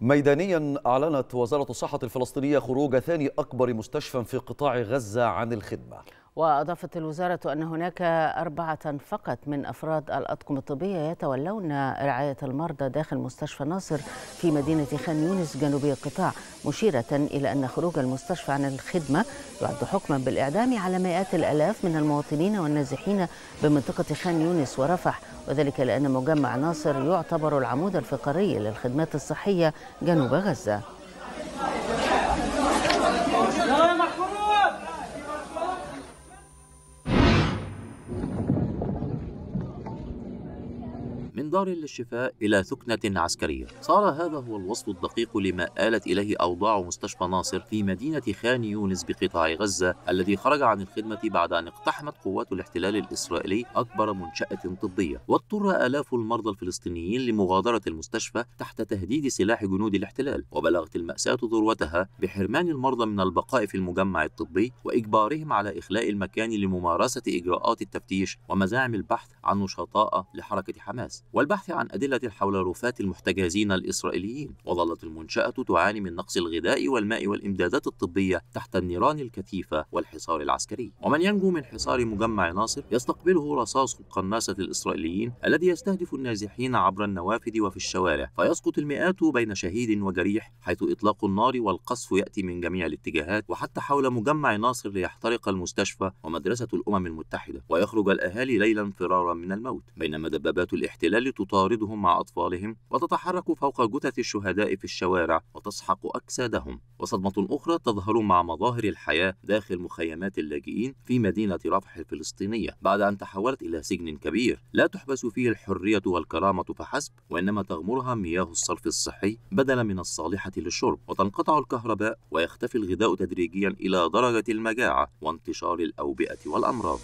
ميدانيا أعلنت وزارة الصحة الفلسطينية خروج ثاني أكبر مستشفى في قطاع غزة عن الخدمة وأضافت الوزارة أن هناك أربعة فقط من أفراد الأطقم الطبية يتولون رعاية المرضى داخل مستشفى ناصر في مدينة خان يونس جنوبي القطاع مشيرة إلى أن خروج المستشفى عن الخدمة يعد حكما بالإعدام على مئات الألاف من المواطنين والنازحين بمنطقة خان يونس ورفح وذلك لأن مجمع ناصر يعتبر العمود الفقري للخدمات الصحية جنوب غزة من دار للشفاء إلى ثكنة عسكرية صار هذا هو الوصف الدقيق لما آلت إليه أوضاع مستشفى ناصر في مدينة خان يونس بقطاع غزة الذي خرج عن الخدمة بعد أن اقتحمت قوات الاحتلال الإسرائيلي أكبر منشأة طبية واضطر آلاف المرضى الفلسطينيين لمغادرة المستشفى تحت تهديد سلاح جنود الاحتلال وبلغت المأساة ذروتها بحرمان المرضى من البقاء في المجمع الطبي وإجبارهم على إخلاء المكان لممارسة إجراءات التفتيش ومزاعم البحث عن نشطاء لحركة حماس والبحث عن أدلة حول رفاة المحتجزين الإسرائيليين وظلت المنشأة تعاني من نقص الغذاء والماء والإمدادات الطبية تحت النيران الكثيفة والحصار العسكري ومن ينجو من حصار مجمع ناصر يستقبله رصاص قناصة الإسرائيليين الذي يستهدف النازحين عبر النوافذ وفي الشوارع فيسقط المئات بين شهيد وجريح حيث إطلاق النار والقصف يأتي من جميع الاتجاهات وحتى حول مجمع ناصر ليحترق المستشفى ومدرسة الأمم المتحدة ويخرج الأهالي ليلا فرارا من الموت بينما دبابات الاحتلال التي تطاردهم مع أطفالهم وتتحرك فوق جثث الشهداء في الشوارع وتسحق أجسادهم وصدمة أخرى تظهر مع مظاهر الحياة داخل مخيمات اللاجئين في مدينة رفح الفلسطينية بعد أن تحولت إلى سجن كبير لا تحبس فيه الحرية والكرامة فحسب وإنما تغمرها مياه الصرف الصحي بدلا من الصالحة للشرب وتنقطع الكهرباء ويختفي الغذاء تدريجيا إلى درجة المجاعة وانتشار الأوبئة والأمراض